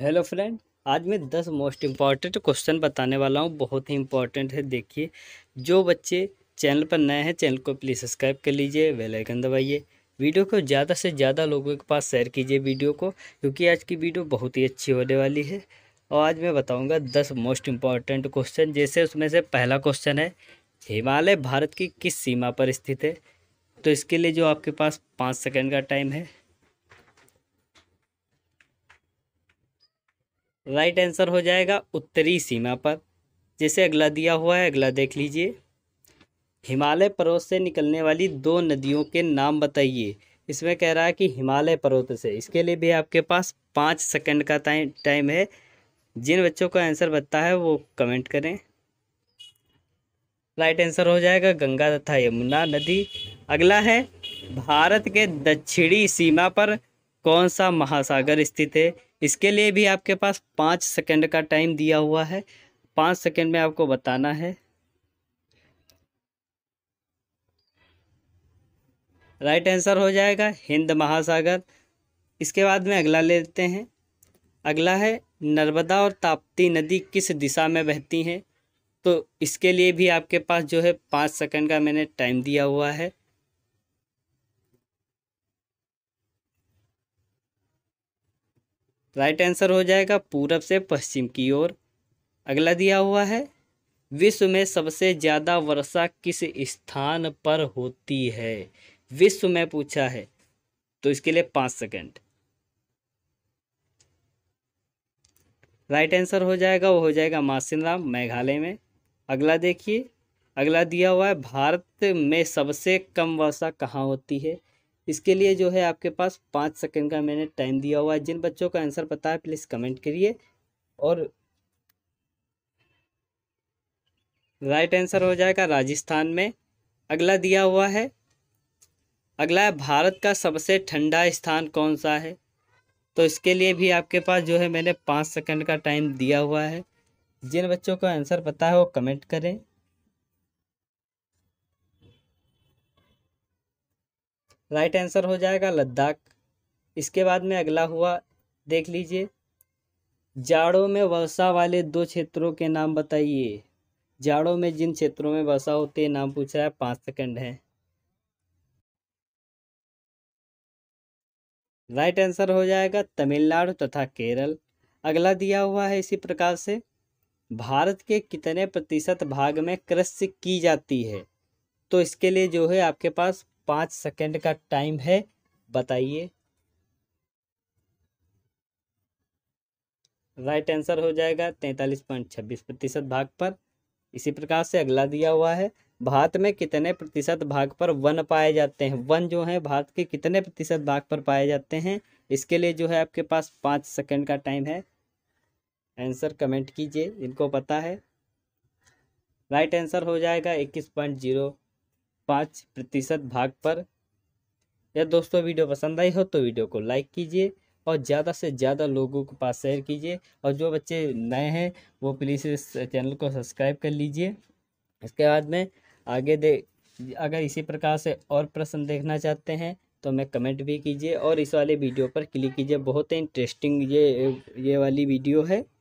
hello friend आज मैं दस मोस्ट इम्पॉर्टेंट क्वेश्चन बताने वाला हूँ बहुत ही इम्पॉर्टेंट है देखिए जो बच्चे चैनल पर नए हैं चैनल को प्लीज़ सब्सक्राइब कर लीजिए बेल आइकन दबाइए वीडियो को ज़्यादा से ज़्यादा लोगों के पास शेयर कीजिए वीडियो को क्योंकि आज की वीडियो बहुत ही अच्छी होने वाली है और आज मैं बताऊँगा दस मोस्ट इम्पॉर्टेंट क्वेश्चन जैसे उसमें से पहला क्वेश्चन है हिमालय भारत की किस सीमा पर स्थित है तो इसके लिए जो आपके पास पाँच सेकेंड का टाइम है राइट आंसर हो जाएगा उत्तरी सीमा पर जैसे अगला दिया हुआ है अगला देख लीजिए हिमालय पर्वत से निकलने वाली दो नदियों के नाम बताइए इसमें कह रहा है कि हिमालय पर्वत से इसके लिए भी आपके पास पाँच सेकंड का टाइम टाइम है जिन बच्चों का आंसर बता है वो कमेंट करें राइट आंसर हो जाएगा गंगा तथा यमुना नदी अगला है भारत के दक्षिणी सीमा पर कौन सा महासागर स्थित है इसके लिए भी आपके पास पाँच सेकंड का टाइम दिया हुआ है पाँच सेकंड में आपको बताना है राइट आंसर हो जाएगा हिंद महासागर इसके बाद में अगला लेते हैं अगला है नर्मदा और ताप्ती नदी किस दिशा में बहती हैं तो इसके लिए भी आपके पास जो है पाँच सेकंड का मैंने टाइम दिया हुआ है राइट आंसर हो जाएगा पूरब से पश्चिम की ओर अगला दिया हुआ है विश्व में सबसे ज़्यादा वर्षा किस स्थान पर होती है विश्व में पूछा है तो इसके लिए पाँच सेकंड राइट आंसर हो जाएगा वो हो जाएगा मासिनराम मेघालय में अगला देखिए अगला दिया हुआ है भारत में सबसे कम वर्षा कहाँ होती है इसके लिए जो है आपके पास पाँच सेकेंड का मैंने टाइम दिया हुआ है जिन बच्चों का आंसर पता है प्लीज़ कमेंट करिए और राइट आंसर हो जाएगा राजस्थान में अगला दिया हुआ है अगला है भारत का सबसे ठंडा स्थान कौन सा है तो इसके लिए भी आपके पास जो है मैंने पाँच सेकंड का टाइम दिया हुआ है जिन बच्चों को आंसर पता है वो कमेंट करें राइट आंसर हो जाएगा लद्दाख इसके बाद में अगला हुआ देख लीजिए जाड़ों में वर्षा वाले दो क्षेत्रों के नाम बताइए जाड़ों में जिन क्षेत्रों में वर्षा होती है नाम पूछ रहा है पाँच सेकंड है राइट आंसर हो जाएगा तमिलनाडु तथा केरल अगला दिया हुआ है इसी प्रकार से भारत के कितने प्रतिशत भाग में कृषि की जाती है तो इसके लिए जो है आपके पास पाँच सेकंड का टाइम है बताइए राइट आंसर हो जाएगा तैंतालीस पॉइंट छब्बीस प्रतिशत भाग पर इसी प्रकार से अगला दिया हुआ है भारत में कितने प्रतिशत भाग पर वन पाए जाते हैं वन जो है भारत के कितने प्रतिशत भाग पर पाए जाते हैं इसके लिए जो है आपके पास पाँच सेकंड का टाइम है आंसर कमेंट कीजिए इनको पता है राइट आंसर हो जाएगा इक्कीस पॉइंट जीरो पाँच प्रतिशत भाग पर या दोस्तों वीडियो पसंद आई हो तो वीडियो को लाइक कीजिए और ज़्यादा से ज़्यादा लोगों के पास शेयर कीजिए और जो बच्चे नए हैं वो प्लीज़ इस चैनल को सब्सक्राइब कर लीजिए इसके बाद में आगे दे अगर इसी प्रकार से और प्रश्न देखना चाहते हैं तो मैं कमेंट भी कीजिए और इस वाले वीडियो पर क्लिक कीजिए बहुत ही इंटरेस्टिंग ये ये वाली वीडियो है